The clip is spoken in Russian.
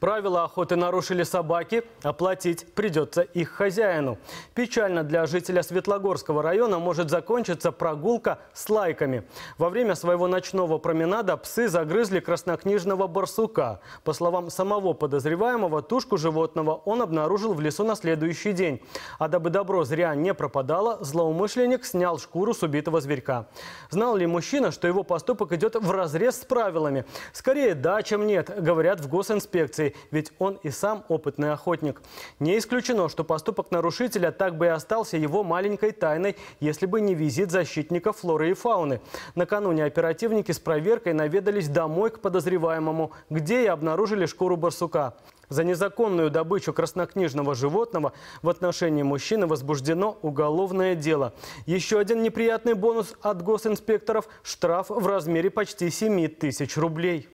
Правила охоты нарушили собаки, оплатить а придется их хозяину. Печально для жителя Светлогорского района может закончиться прогулка с лайками. Во время своего ночного променада псы загрызли краснокнижного барсука. По словам самого подозреваемого, тушку животного он обнаружил в лесу на следующий день. А дабы добро зря не пропадало, злоумышленник снял шкуру с убитого зверька. Знал ли мужчина, что его поступок идет вразрез с правилами? Скорее да, чем нет, говорят в госинспекции полиции, ведь он и сам опытный охотник. Не исключено, что поступок нарушителя так бы и остался его маленькой тайной, если бы не визит защитника флоры и фауны. Накануне оперативники с проверкой наведались домой к подозреваемому, где и обнаружили шкуру барсука. За незаконную добычу краснокнижного животного в отношении мужчины возбуждено уголовное дело. Еще один неприятный бонус от госинспекторов – штраф в размере почти 7 тысяч рублей.